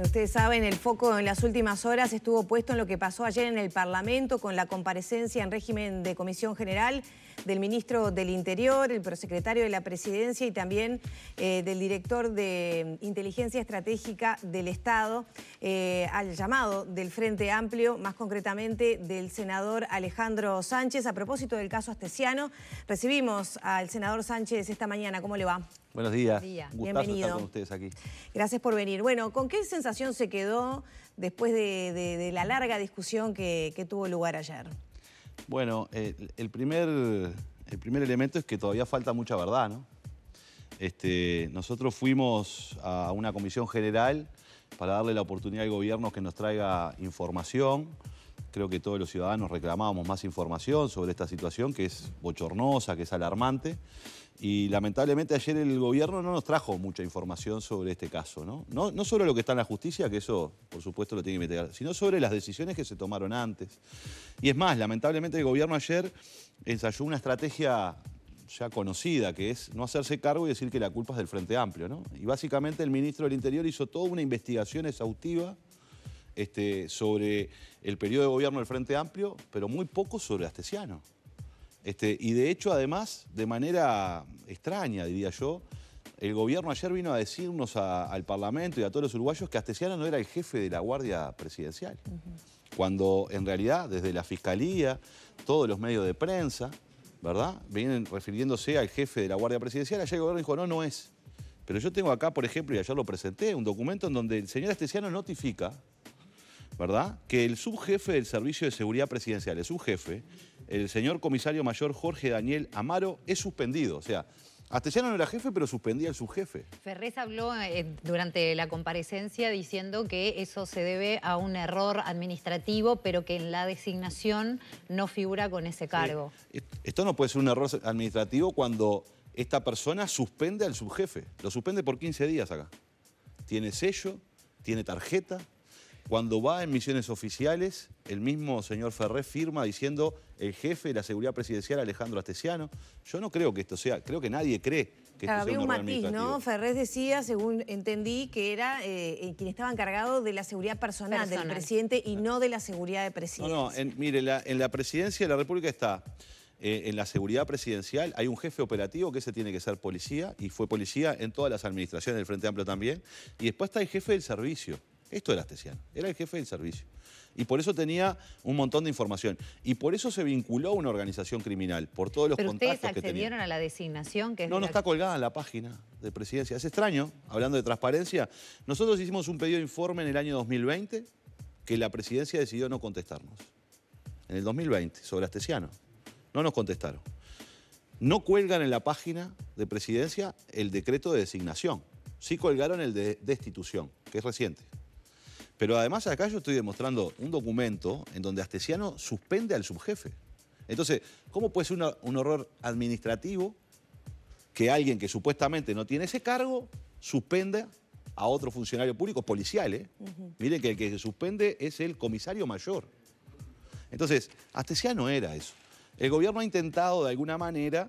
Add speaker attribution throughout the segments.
Speaker 1: ustedes saben, el foco en las últimas horas estuvo puesto en lo que pasó ayer en el Parlamento con la comparecencia en régimen de comisión general del ministro del Interior, el prosecretario de la Presidencia y también eh, del director de Inteligencia Estratégica del Estado, eh, al llamado del Frente Amplio, más concretamente del senador Alejandro Sánchez. A propósito del caso Astesiano, recibimos al senador Sánchez esta mañana. ¿Cómo le va? Buenos días. bienvenidos Estar con ustedes aquí. Gracias por venir. Bueno, ¿con qué sensación se quedó después de, la larga discusión que, tuvo lugar ayer?
Speaker 2: Bueno, eh, el, primer, el primer elemento es que todavía falta mucha verdad, ¿no? Este, nosotros fuimos a una comisión general para darle la oportunidad al gobierno que nos traiga información creo que todos los ciudadanos reclamábamos más información sobre esta situación que es bochornosa, que es alarmante. Y lamentablemente ayer el gobierno no nos trajo mucha información sobre este caso, ¿no? No, no lo que está en la justicia, que eso por supuesto lo tiene que meter, sino sobre las decisiones que se tomaron antes. Y es más, lamentablemente el gobierno ayer ensayó una estrategia ya conocida, que es no hacerse cargo y decir que la culpa es del Frente Amplio, Y básicamente el ministro del Interior hizo toda una investigación exhaustiva este, sobre el periodo de gobierno del Frente Amplio, pero muy poco sobre Astesiano. Este, y de hecho, además, de manera extraña, diría yo, el gobierno ayer vino a decirnos al Parlamento y a todos los uruguayos que Astesiano no era el jefe de la Guardia Presidencial. Cuando en realidad, desde la Fiscalía, todos los medios de prensa, ¿verdad? Vienen refiriéndose al jefe de la Guardia Presidencial. Ayer el gobierno dijo, no, no es. Pero yo tengo acá, por ejemplo, y ayer lo presenté, un documento en donde el señor Astesiano notifica ¿verdad? Que el subjefe del Servicio de Seguridad Presidencial, el subjefe, el señor comisario mayor Jorge Daniel Amaro, es suspendido. O sea, ya no era jefe, pero suspendía al subjefe.
Speaker 3: Ferrez habló eh, durante la comparecencia diciendo que eso se debe a un error administrativo, pero que en la designación no figura con ese cargo.
Speaker 2: Esto no puede ser un error administrativo cuando esta persona suspende al subjefe. Lo suspende por 15 días acá. Tiene sello, tiene tarjeta, cuando va en misiones oficiales, el mismo señor Ferré firma diciendo el jefe de la seguridad presidencial Alejandro Astesiano. Yo no creo que esto sea, creo que nadie cree que claro, esto sea un matiz, ¿no?
Speaker 1: Ferrés decía, según entendí, que era eh, quien estaba encargado de la seguridad personal, del presidente y no de la seguridad de presidencia. No,
Speaker 2: no, mire, la, en la presidencia de la República está... Eh, en la seguridad presidencial hay un jefe operativo que ese tiene que ser policía y fue policía en todas las administraciones del Frente Amplio también. Y después está el jefe del servicio, esto era Astesiano, era el jefe del servicio. Y por eso tenía un montón de información. Y por eso se vinculó a una organización criminal, por todos los contactos que tenía. ustedes accedieron
Speaker 3: a la designación que... no, no está
Speaker 2: colgada en la página de presidencia. Es extraño, hablando de transparencia. Nosotros hicimos un pedido de informe en el año 2020 que la presidencia decidió no contestarnos. En el 2020, sobre Astesiano. No nos contestaron. No cuelgan en la página de presidencia el decreto de designación. Sí colgaron el de destitución, que es reciente. Pero además acá yo estoy demostrando un documento en donde Astesiano suspende al subjefe. Entonces, ¿cómo puede ser un error administrativo que alguien que supuestamente no tiene ese cargo suspenda a otro funcionario público policial? Eh? Miren que el que se suspende es el comisario mayor. Entonces, Astesiano era eso. El gobierno ha intentado de alguna manera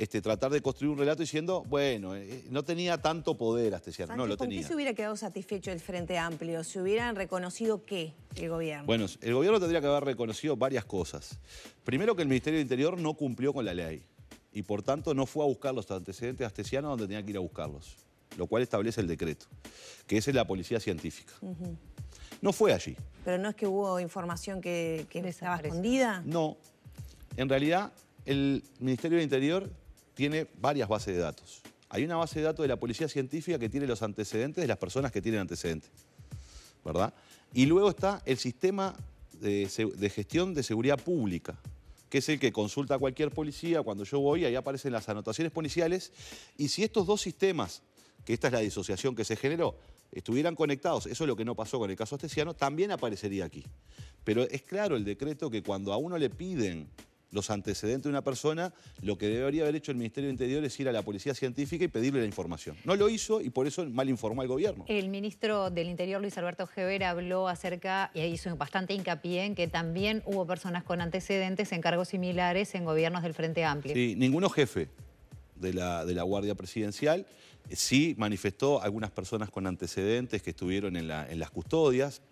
Speaker 2: este, tratar de construir un relato diciendo, bueno, eh, eh, no tenía tanto poder Astesiano, no lo tenía. ¿Con qué se
Speaker 1: hubiera quedado satisfecho el Frente Amplio? ¿Se hubieran reconocido qué el gobierno? Bueno,
Speaker 2: el gobierno tendría que haber reconocido varias cosas. Primero que el Ministerio del Interior no cumplió con la ley y por tanto no fue a buscar los antecedentes Astesiano donde tenía que ir a buscarlos, lo cual establece el decreto, que es la policía científica. No fue allí.
Speaker 1: ¿Pero no es que hubo información que, que estaba escondida? No.
Speaker 2: En realidad, el Ministerio de Interior tiene varias bases de datos. Hay una base de datos de la policía científica que tiene los antecedentes de las personas que tienen antecedentes. ¿Verdad? Y luego está el sistema de, gestión de seguridad pública, que es el que consulta cualquier policía. Cuando yo voy, ahí aparecen las anotaciones policiales. Y si estos dos sistemas, que esta es la disociación que se generó, estuvieran conectados, eso es lo que no pasó con el caso Astesiano, también aparecería aquí. Pero es claro el decreto que cuando a uno le piden los antecedentes de una persona, lo que debería haber hecho el Ministerio del Interior es ir a la Policía Científica y pedirle la información. No lo hizo y por eso mal informó al gobierno.
Speaker 3: El ministro del Interior, Luis Alberto Geber, habló acerca y hizo bastante hincapié en que también hubo personas con antecedentes en cargos similares en gobiernos del Frente Amplio. Sí,
Speaker 2: ninguno jefe, de la, Guardia Presidencial. Eh, sí manifestó algunas personas con antecedentes que estuvieron en, las custodias,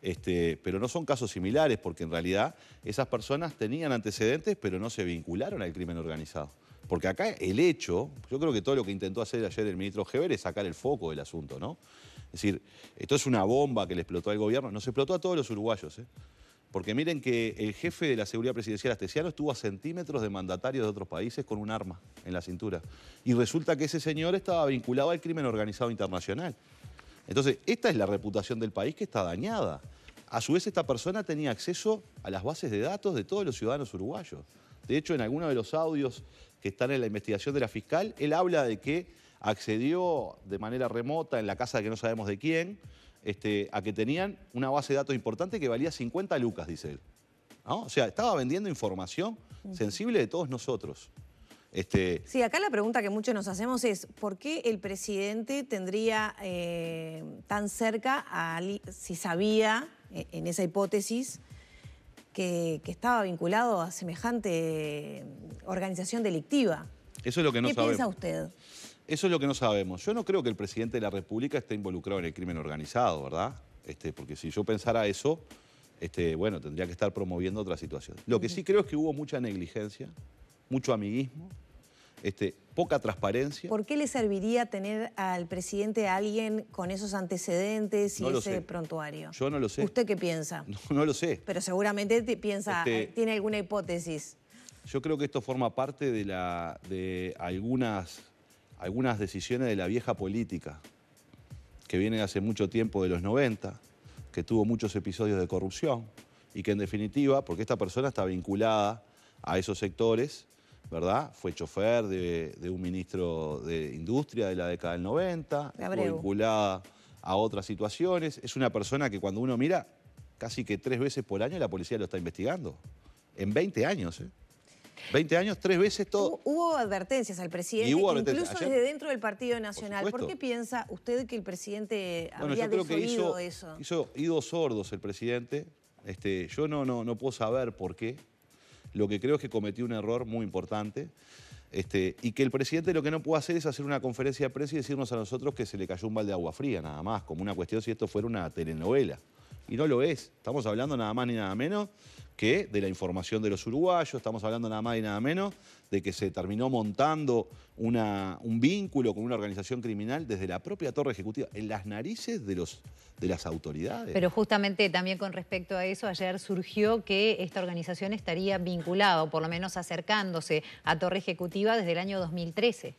Speaker 2: este, pero no son casos similares porque en realidad esas personas tenían antecedentes pero no se vincularon al crimen organizado. Porque acá el hecho, yo creo que todo lo que intentó hacer ayer el ministro Geber es sacar el foco del asunto, ¿no? Es decir, esto es una bomba que le explotó al gobierno, nos explotó a todos los uruguayos, ¿eh? Porque miren que el jefe de la seguridad presidencial astesiano estuvo a centímetros de mandatarios de otros países con un arma en la cintura. Y resulta que ese señor estaba vinculado al crimen organizado internacional. Entonces, esta es la reputación del país que está dañada. A su vez, esta persona tenía acceso a las bases de datos de todos los ciudadanos uruguayos. De hecho, en alguno de los audios que están en la investigación de la fiscal, él habla de que accedió de manera remota en la casa que no sabemos de quién, este, a que tenían una base de datos importante que valía 50 lucas, dice él. O sea, estaba vendiendo información sensible de todos nosotros. Este...
Speaker 1: Sí, acá la pregunta que muchos nos hacemos es ¿por qué el presidente tendría eh, tan cerca a si sabía, eh, en esa hipótesis, que, estaba vinculado a semejante eh, organización delictiva?
Speaker 2: Eso es lo que no sabemos. ¿Qué piensa usted? Eso es lo que no sabemos. Yo no creo que el presidente de la República esté involucrado en el crimen organizado, ¿verdad? Este, porque si yo pensara eso, este, bueno, tendría que estar promoviendo otra situación. Lo que sí creo es que hubo mucha negligencia, mucho amiguismo, este, poca transparencia.
Speaker 1: ¿Por qué le serviría tener al presidente a alguien con esos antecedentes y ese prontuario?
Speaker 2: Yo no lo sé. ¿Usted qué piensa? No, lo sé.
Speaker 1: Pero seguramente piensa, este, tiene alguna hipótesis.
Speaker 2: Yo creo que esto forma parte de, la, de algunas algunas decisiones de la vieja política, que viene hace mucho tiempo de los 90, que tuvo muchos episodios de corrupción y que en definitiva, porque esta persona está vinculada a esos sectores, ¿verdad? Fue chofer de, un ministro de Industria de la década del 90, vinculada a otras situaciones. Es una persona que cuando uno mira, casi que tres veces por año la policía lo está investigando. En 20 años, ¿eh? 20 años, tres veces todo.
Speaker 1: Hubo, advertencias al presidente, incluso desde dentro del Partido Nacional. Por, qué piensa usted que el presidente bueno, habría yo hizo,
Speaker 2: eso? idos sordos el presidente. Este, yo no, no, no puedo saber por qué. Lo que creo es que cometió un error muy importante. Este, y que el presidente lo que no puede hacer es hacer una conferencia de prensa y decirnos a nosotros que se le cayó un balde de agua fría, nada más, como una cuestión si esto fuera una telenovela. Y no lo es. Estamos hablando nada más ni nada menos que de la información de los uruguayos. Estamos hablando nada más y nada menos de que se terminó montando un vínculo con una organización criminal desde la propia torre ejecutiva, en las narices de, los, de las autoridades. Pero
Speaker 3: justamente también con respecto a eso, ayer surgió que esta organización estaría vinculada, o por lo menos acercándose a torre ejecutiva desde el año 2013.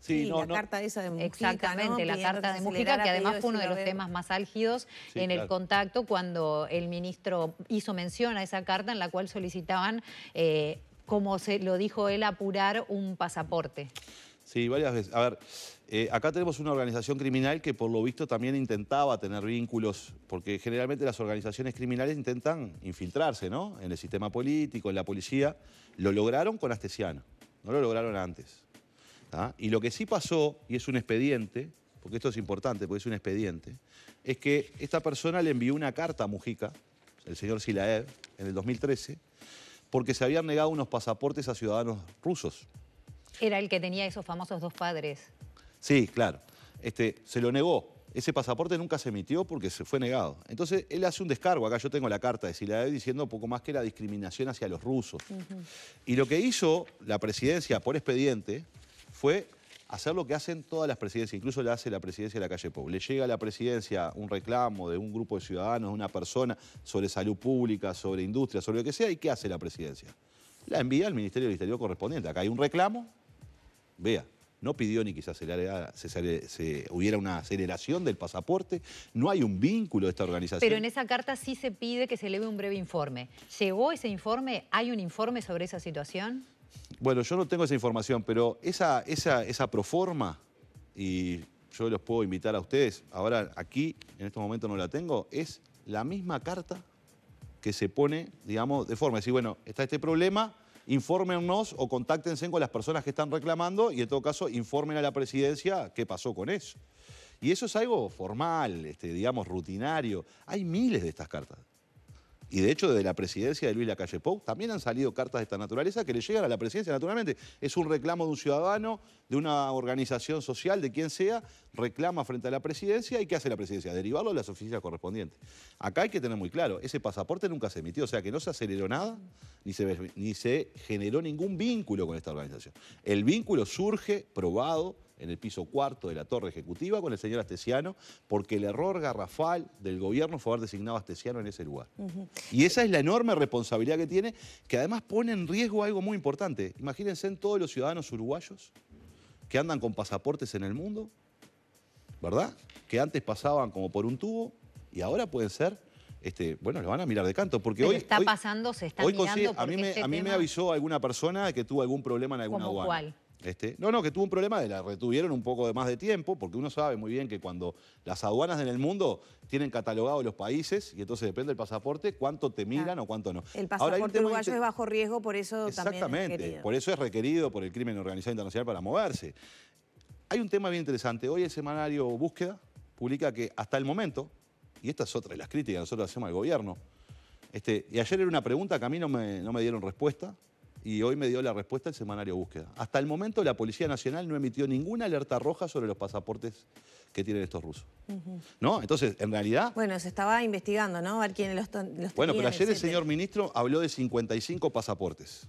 Speaker 1: Sí, la carta esa de Mujica. Exactamente, la carta de Mujica, que además fue uno de los temas
Speaker 3: más álgidos en el contacto cuando el ministro hizo mención a esa carta en la cual solicitaban... Eh, como se lo dijo él, apurar un pasaporte.
Speaker 2: Sí, varias veces. A ver, eh, acá tenemos una organización criminal que por lo visto también intentaba tener vínculos, porque generalmente las organizaciones criminales intentan infiltrarse, ¿no? En el sistema político, en la policía. Lo lograron con Astesiano, no lo lograron antes. Y lo que sí pasó, y es un expediente, porque esto es importante, porque es un expediente, es que esta persona le envió una carta a Mujica, el señor Silaev, en el 2013, porque se habían negado unos pasaportes a ciudadanos rusos.
Speaker 3: Era el que tenía esos famosos dos padres.
Speaker 2: Sí, claro. Este, se lo negó. Ese pasaporte nunca se emitió porque se fue negado. Entonces, él hace un descargo. Acá yo tengo la carta de Silaev diciendo poco más que la discriminación hacia los rusos. Y lo que hizo la presidencia por expediente fue hacer lo que hacen todas las presidencias, incluso la hace la presidencia de la calle Pau. Le llega a la presidencia un reclamo de un grupo de ciudadanos, de una persona, sobre salud pública, sobre industria, sobre lo que sea, ¿y qué hace la presidencia? La envía al Ministerio del Interior correspondiente. Acá hay un reclamo, vea, no pidió ni quizás se, se, hubiera una aceleración del pasaporte, no hay un vínculo de esta organización. Pero en
Speaker 3: esa carta sí se pide que se eleve un breve informe. ¿Llegó ese informe? ¿Hay un informe sobre esa situación?
Speaker 2: Bueno, yo no tengo esa información, pero esa, esa, esa proforma, y yo los puedo invitar a ustedes, ahora aquí, en este momento no la tengo, es la misma carta que se pone, digamos, de forma. Es decir, bueno, está este problema, infórmennos o contáctense con las personas que están reclamando y en todo caso informen a la presidencia qué pasó con eso. Y eso es algo formal, este, digamos, rutinario. Hay miles de estas cartas y de hecho desde la presidencia de Luis Lacalle Pou también han salido cartas de esta naturaleza que le llegan a la presidencia naturalmente. Es un reclamo de un ciudadano, de una organización social, de quien sea, reclama frente a la presidencia y ¿qué hace la presidencia? Derivarlo a las oficinas correspondientes. Acá hay que tener muy claro, ese pasaporte nunca se emitió, o sea que no se aceleró nada ni se, ni se generó ningún vínculo con esta organización. El vínculo surge probado en el piso cuarto de la torre ejecutiva con el señor Astesiano, porque el error garrafal del gobierno fue haber designado a Astesiano en ese lugar. Y esa es la enorme responsabilidad que tiene, que además pone en riesgo algo muy importante. Imagínense en todos los ciudadanos uruguayos que andan con pasaportes en el mundo, ¿verdad? Que antes pasaban como por un tubo y ahora pueden ser este, bueno, lo van a mirar de canto, porque hoy... está
Speaker 3: pasando, se está mirando... a mí, este me, a mí me avisó
Speaker 2: alguna persona que tuvo algún problema en alguna ¿Cómo este, no, no, que tuvo un problema de la retuvieron un poco de más de tiempo, porque uno sabe muy bien que cuando las aduanas en el mundo tienen catalogados los países, y entonces depende del pasaporte, cuánto te miran o cuánto no. El pasaporte uruguayo es
Speaker 1: bajo riesgo, por eso Exactamente, también es por
Speaker 2: eso es requerido por el crimen organizado internacional para moverse. Hay un tema bien interesante. Hoy el semanario Búsqueda publica que hasta el momento, y esta es otra de las críticas que nosotros hacemos al gobierno, este, y ayer era una pregunta que a mí no me dieron respuesta, y hoy me dio la respuesta el semanario Búsqueda. Hasta el momento la Policía Nacional no emitió ninguna alerta roja sobre los pasaportes que tienen estos rusos. ¿No? Entonces, en realidad...
Speaker 1: Bueno, se estaba investigando, ¿no? A ver quiénes los, Bueno, pero ayer el
Speaker 2: señor ministro habló de 55 pasaportes.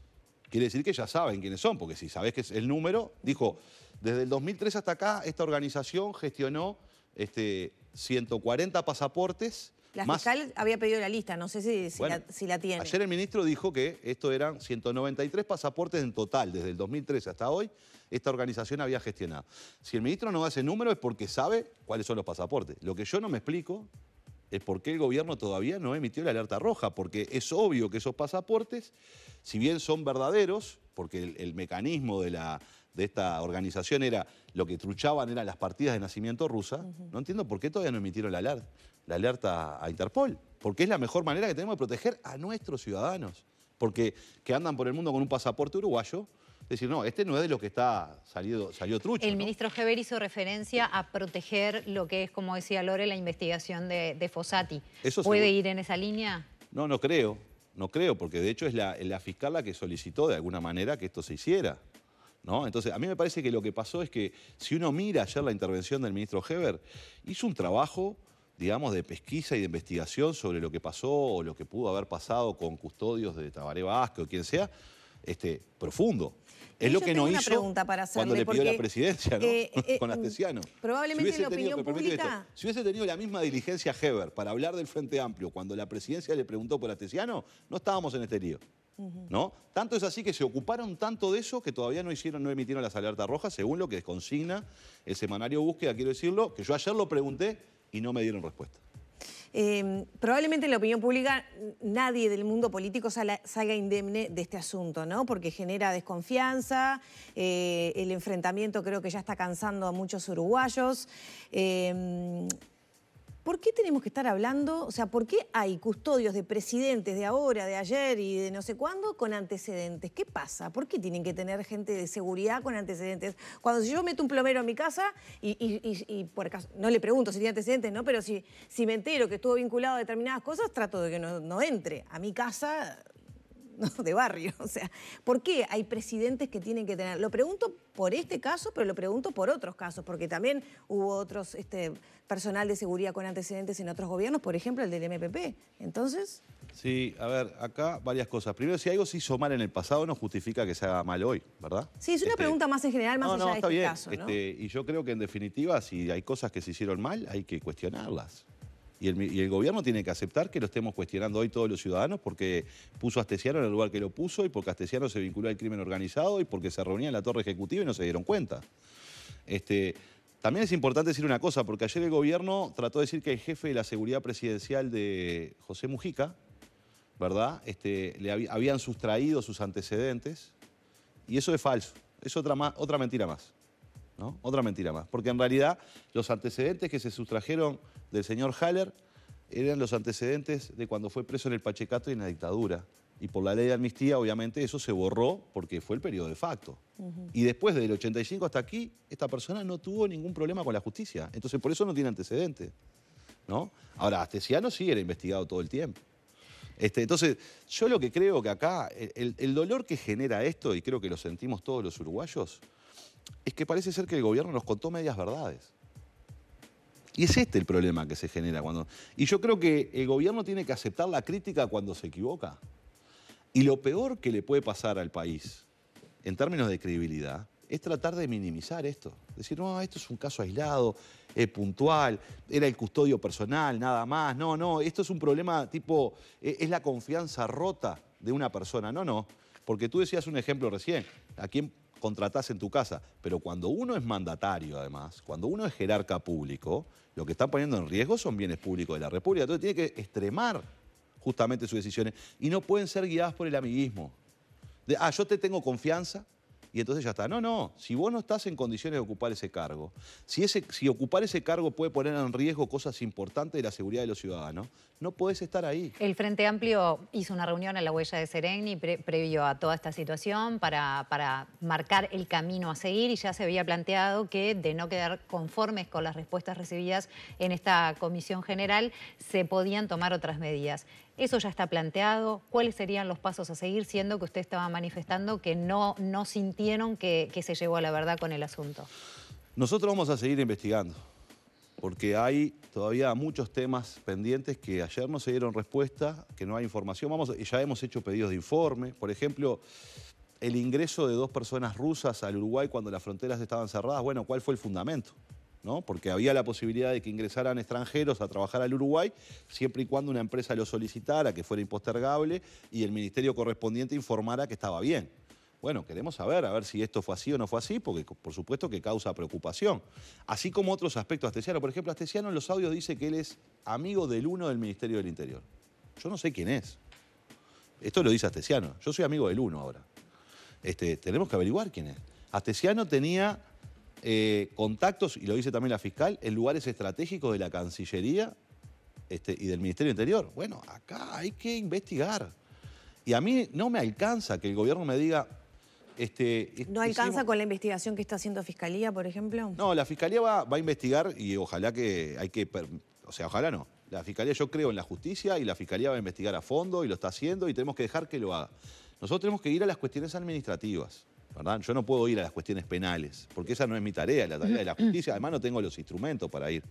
Speaker 2: Quiere decir que ya saben quiénes son, porque si sabés que es el número, dijo, desde el 2003 hasta acá esta organización gestionó este, 140 pasaportes la fiscal
Speaker 1: había pedido la lista, no sé si, si, la, tiene. Ayer
Speaker 2: el ministro dijo que esto eran 193 pasaportes en total, desde el 2013 hasta hoy, esta organización había gestionado. Si el ministro no da ese número es porque sabe cuáles son los pasaportes. Lo que yo no me explico es por qué el gobierno todavía no emitió la alerta roja, porque es obvio que esos pasaportes, si bien son verdaderos, porque el mecanismo de la de esta organización era lo que truchaban eran las partidas de nacimiento rusa, no entiendo por qué todavía no emitieron la alerta, la alerta a Interpol, porque es la mejor manera que tenemos de proteger a nuestros ciudadanos, porque que andan por el mundo con un pasaporte uruguayo, decir, no, este no es de lo que está salido, salió trucho. El
Speaker 3: ministro Geber hizo referencia a proteger lo que es, como decía Lore, la investigación de, Fossati. Eso ¿Puede ir en esa línea?
Speaker 2: No, no creo, no creo, porque de hecho es la fiscal la que solicitó de alguna manera que esto se hiciera. Entonces, a mí me parece que lo que pasó es que si uno mira ayer la intervención del ministro Heber, hizo un trabajo digamos, de pesquisa y de investigación sobre lo que pasó o lo que pudo haber pasado con custodios de Tabaré Vasco o quien sea, este, profundo. Es lo que no hizo cuando le pidió la presidencia, ¿no? Eh, eh, con Astesiano. Probablemente si en la pública... si hubiese tenido la misma diligencia Heber para hablar del Frente Amplio cuando la presidencia le preguntó por Astesiano, no estábamos en este lío. ¿no? Tanto es así que se ocuparon tanto de eso que todavía no hicieron, no emitieron las alertas rojas, según lo que consigna el semanario Búsqueda, quiero decirlo, que yo ayer lo pregunté y no me dieron respuesta.
Speaker 1: Em, probablemente en la opinión pública nadie del mundo político salga indemne de este asunto, ¿no? Porque genera desconfianza, eh, el enfrentamiento creo que ya está cansando a muchos uruguayos. Em, ¿Por qué tenemos que estar hablando? O sea, ¿por qué hay custodios de presidentes de ahora, de ayer y de no sé cuándo con antecedentes? ¿Qué pasa? ¿Por qué tienen que tener gente de seguridad con antecedentes? Cuando si yo meto un plomero a mi casa y, y, y, por acaso, no le pregunto si tiene antecedentes, ¿no? Pero si, si me entero que estuvo vinculado a determinadas cosas, trato de que no, no entre a mi casa de barrio. O sea, ¿por qué hay presidentes que tienen que tener? Lo pregunto por este caso, pero lo pregunto por otros casos, porque también hubo otros este, personal de seguridad con antecedentes en otros gobiernos, por ejemplo, el del MPP.
Speaker 2: Entonces... Sí, a ver, acá varias cosas. Primero, si algo se hizo mal en el pasado, no justifica que se haga mal hoy, ¿verdad? Sí, es una este, pregunta
Speaker 1: más en general, más allá de este caso. Este,
Speaker 2: y yo creo que, en definitiva, si hay cosas que se hicieron mal, hay que cuestionarlas. Y el, gobierno tiene que aceptar que lo estemos cuestionando hoy todos los ciudadanos porque puso a Astesiano en el lugar que lo puso y porque Astesiano se vinculó al crimen organizado y porque se reunía en la torre ejecutiva y no se dieron cuenta. Este, también es importante decir una cosa, porque ayer el gobierno trató de decir que el jefe de la seguridad presidencial de José Mujica, ¿verdad? Este, le habían sustraído sus antecedentes y eso es falso, es otra, otra mentira más. ¿no? Otra mentira más. Porque en realidad los antecedentes que se sustrajeron del señor Haller eran los antecedentes de cuando fue preso en el Pachecato y en la dictadura. Y por la ley de amnistía, obviamente, eso se borró porque fue el periodo de facto. Y después, desde el 85 hasta aquí, esta persona no tuvo ningún problema con la justicia. Entonces, por eso no tiene antecedentes. ¿no? Ahora, Astesiano sí era investigado todo el tiempo. Este, entonces, yo lo que creo que acá, el dolor que genera esto, y creo que lo sentimos todos los uruguayos, es que parece ser que el gobierno nos contó medias verdades. Y es este el problema que se genera cuando... Y yo creo que el gobierno tiene que aceptar la crítica cuando se equivoca. Y lo peor que le puede pasar al país, en términos de credibilidad, es tratar de minimizar esto. Decir, no, esto es un caso aislado, puntual, era el custodio personal, nada más. No, no, esto es un problema tipo, e, es la confianza rota de una persona. No, no, porque tú decías un ejemplo recién. ¿A quién contratás en tu casa. Pero cuando uno es mandatario, además, cuando uno es jerarca público, lo que está poniendo en riesgo son bienes públicos de la República. Entonces tiene que extremar justamente sus decisiones y no pueden ser guiadas por el amiguismo. De, ah, yo te tengo confianza, y entonces ya está. No, no, si vos no estás en condiciones de ocupar ese cargo, si, ocupar ese cargo puede poner en riesgo cosas importantes de la seguridad de los ciudadanos, no podés estar ahí.
Speaker 3: El Frente Amplio hizo una reunión a la huella de Sereni previo a toda esta situación para, para marcar el camino a seguir y ya se había planteado que de no quedar conformes con las respuestas recibidas en esta comisión general, se podían tomar otras medidas. ¿Eso ya está planteado? ¿Cuáles serían los pasos a seguir, siendo que usted estaba manifestando que no, no sintieron que, se llegó a la verdad con el asunto?
Speaker 2: Nosotros vamos a seguir investigando, porque hay todavía muchos temas pendientes que ayer no se dieron respuesta, que no hay información. Vamos, ya hemos hecho pedidos de informe, por ejemplo, el ingreso de dos personas rusas al Uruguay cuando las fronteras estaban cerradas. Bueno, ¿cuál fue el fundamento? porque había la posibilidad de que ingresaran extranjeros a trabajar al Uruguay, siempre y cuando una empresa lo solicitara, que fuera impostergable, y el ministerio correspondiente informara que estaba bien. Bueno, queremos saber, a ver si esto fue así o no fue así, porque por supuesto que causa preocupación. Así como otros aspectos Astesiano. Por ejemplo, Astesiano en los audios dice que él es amigo del uno del Ministerio del Interior. Yo no sé quién es. Esto lo dice Astesiano. Yo soy amigo del uno ahora. Este, tenemos que averiguar quién es. Astesiano tenía eh, contactos, y lo dice también la fiscal, en lugares estratégicos de la Cancillería este, y del Ministerio Interior. Bueno, acá hay que investigar. Y a mí no me alcanza que el gobierno me diga... Este, ¿No alcanza con
Speaker 1: la investigación que está haciendo Fiscalía, por ejemplo?
Speaker 2: No, la Fiscalía va, va a investigar y ojalá que hay que... O sea, ojalá no. La Fiscalía, yo creo en la justicia y la Fiscalía va a investigar a fondo y lo está haciendo y tenemos que dejar que lo haga. Nosotros tenemos que ir a las cuestiones administrativas. Yo no puedo ir a las cuestiones penales, porque esa no es mi tarea, la tarea de la justicia. Además, no tengo los instrumentos para ir.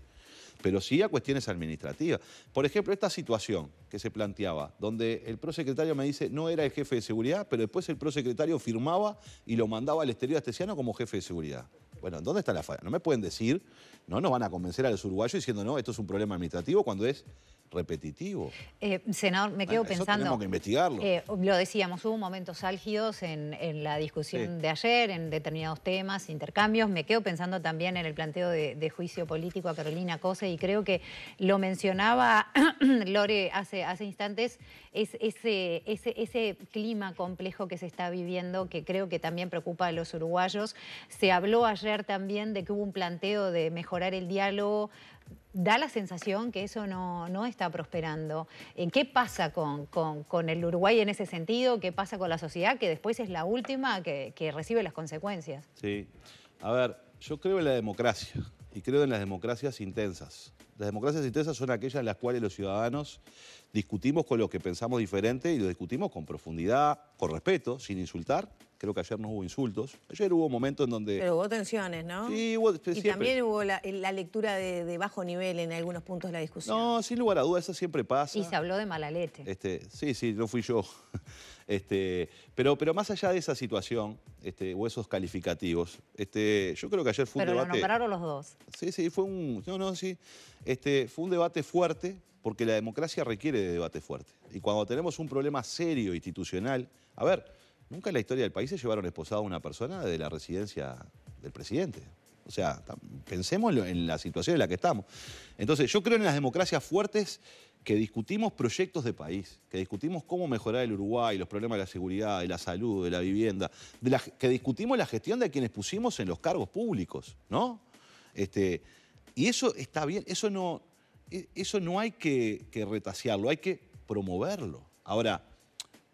Speaker 2: Pero sí a cuestiones administrativas. Por ejemplo, esta situación que se planteaba, donde el prosecretario me dice no era el jefe de seguridad, pero después el prosecretario firmaba y lo mandaba al exterior astesiano como jefe de seguridad. Bueno, ¿dónde está la falla? No me pueden decir, no nos van a convencer a los uruguayos diciendo no, esto es un problema administrativo cuando es repetitivo.
Speaker 3: Eh, senador, me quedo pensando. Tenemos que investigarlo. Eh, lo decíamos, hubo momentos álgidos en, la discusión de ayer, en determinados temas, intercambios. Me quedo pensando también en el planteo de, juicio político a Carolina Cose y creo que lo mencionaba Lore hace, hace instantes, es ese, ese, ese clima complejo que se está viviendo, que creo que también preocupa a los uruguayos. Se habló ayer también de que hubo un planteo de mejorar el diálogo da la sensación que eso no, está prosperando. Eh, ¿Qué pasa con, el Uruguay en ese sentido? ¿Qué pasa con la sociedad que después es la última que, que recibe las consecuencias?
Speaker 2: Sí. A ver, yo creo en la democracia y creo en las democracias intensas. Las democracias intensas son aquellas en las cuales los ciudadanos discutimos con los que pensamos diferente y lo discutimos con profundidad, con respeto, sin insultar Creo que ayer no hubo insultos. Ayer hubo momentos en donde... Pero
Speaker 1: hubo tensiones, ¿no?
Speaker 2: Sí, hubo... Y también
Speaker 1: hubo la, lectura de, bajo nivel en algunos puntos de la discusión.
Speaker 2: No, sin lugar a dudas, eso siempre pasa. Y se habló de mala este, sí, sí, no fui yo. Este, pero, pero más allá de esa situación este, o esos calificativos, este, yo creo que ayer fue un debate... Pero lo nombraron los dos. Sí, sí, fue un... No, no, sí. Este, fue un debate fuerte porque la democracia requiere de debate fuerte. Y cuando tenemos un problema serio institucional... A ver... Nunca en la historia del país se llevaron esposada a una persona de la residencia del presidente. O sea, pensemos en la situación en la que estamos. Entonces, yo creo en las democracias fuertes que discutimos proyectos de país, que discutimos cómo mejorar el Uruguay, los problemas de la seguridad, de la salud, de la vivienda, de que discutimos la gestión de quienes pusimos en los cargos públicos, ¿no? Este, y eso está bien, eso no, e, eso no hay que, que retasearlo, hay que promoverlo. Ahora,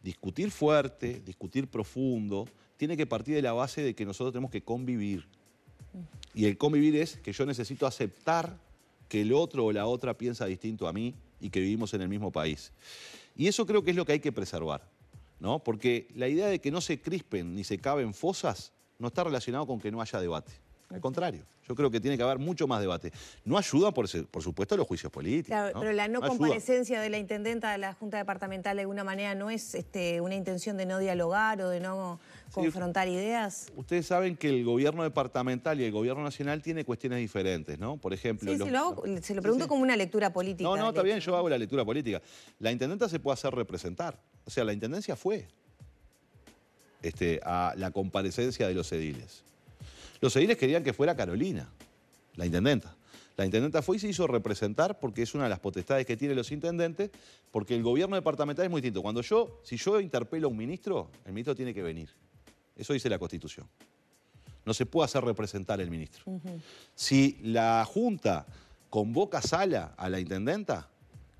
Speaker 2: discutir fuerte, discutir profundo, tiene que partir de la base de que nosotros tenemos que convivir. Y el convivir es que yo necesito aceptar que el otro o la otra piensa distinto a mí y que vivimos en el mismo país. Y eso creo que es lo que hay que preservar, ¿no? Porque la idea de que no se crispen ni se caben fosas no está relacionado con que no haya debate. Al contrario, yo creo que tiene que haber mucho más debate. No ayuda, por, supuesto, a los juicios políticos. pero la no, comparecencia
Speaker 1: de la intendenta de la Junta Departamental de alguna manera no es este, una intención de no dialogar o de no confrontar ideas.
Speaker 2: Ustedes saben que el gobierno departamental y el gobierno nacional tiene cuestiones diferentes, ¿no? Por ejemplo... Sí,
Speaker 1: se, lo pregunto como una lectura política. No, no, está
Speaker 2: yo hago la lectura política. La intendenta se puede hacer representar. O sea, la intendencia fue este, a la comparecencia de los ediles. Los ediles querían que fuera Carolina, la intendenta. La intendenta fue y se hizo representar porque es una de las potestades que tienen los intendentes, porque el gobierno departamental es muy distinto. Cuando yo, si yo interpelo a un ministro, el ministro tiene que venir. Eso dice la Constitución. No se puede hacer representar el ministro. Si la Junta convoca sala a la intendenta,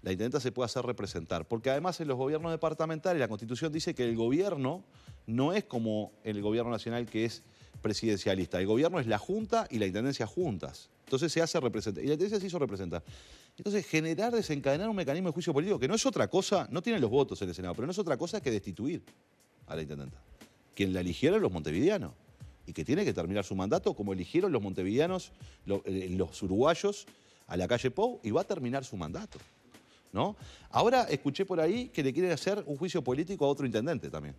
Speaker 2: la intendenta se puede hacer representar. Porque además en los gobiernos departamentales la Constitución dice que el gobierno no es como el gobierno nacional que es presidencialista. El gobierno es la Junta y la Intendencia juntas. Entonces se hace representar. Y la Intendencia se hizo representar. Entonces, generar, desencadenar un mecanismo de juicio político que no es otra cosa, no tiene los votos en el Senado, pero no es otra cosa que destituir a la intendenta. Quien la eligieron los montevideanos y que tiene que terminar su mandato como eligieron los montevideanos, eh, los, uruguayos a la calle Pou y va a terminar su mandato. ¿no? Ahora escuché por ahí que le quieren hacer un juicio político a otro intendente también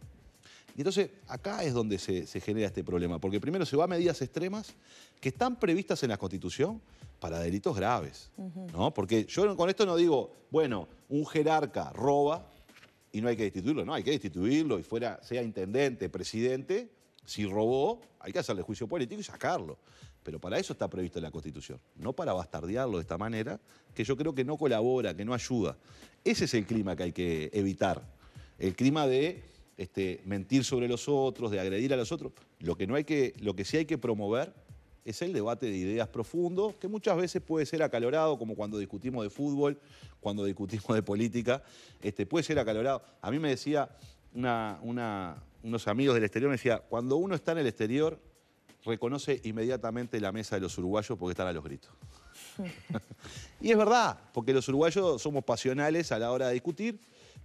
Speaker 2: entonces acá es donde se, genera este problema, porque primero se va a medidas extremas que están previstas en la Constitución para delitos graves, ¿no? Porque yo con esto no digo, bueno, un jerarca roba y no hay que destituirlo, no, hay que destituirlo y fuera, sea intendente, presidente, si robó, hay que hacerle juicio político y sacarlo. Pero para eso está previsto en la Constitución, no para bastardearlo de esta manera, que yo creo que no colabora, que no ayuda. Ese es el clima que hay que evitar, el clima de este, mentir sobre los otros, de agredir a los otros. Lo que, no hay que, lo que sí hay que promover es el debate de ideas profundo, que muchas veces puede ser acalorado, como cuando discutimos de fútbol, cuando discutimos de política, este, puede ser acalorado. A mí me decía unos amigos del exterior, me decía, cuando uno está en el exterior, reconoce inmediatamente la mesa de los uruguayos porque están a los gritos. y es verdad, porque los uruguayos somos pasionales a la hora de discutir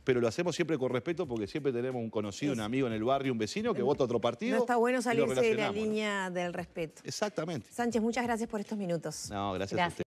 Speaker 2: pero lo hacemos siempre con respeto porque siempre tenemos un conocido, un amigo en el barrio, un vecino que eh, vota otro partido. No está bueno salirse de la
Speaker 1: línea del respeto.
Speaker 2: Exactamente.
Speaker 1: Sánchez, muchas gracias por estos minutos. No,
Speaker 2: gracias, gracias. a usted.